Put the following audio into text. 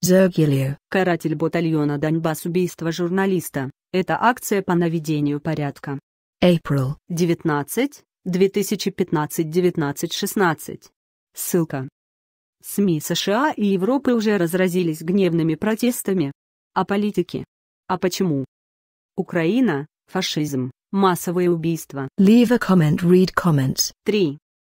Зергилио. Каратель батальона Донбасс убийство журналиста. Это акция по наведению порядка. April. 19. 2015-19-16. Ссылка. СМИ США и Европы уже разразились гневными протестами. А политики? А почему? Украина, фашизм, массовые убийства. Leave a comment, read comments. 3.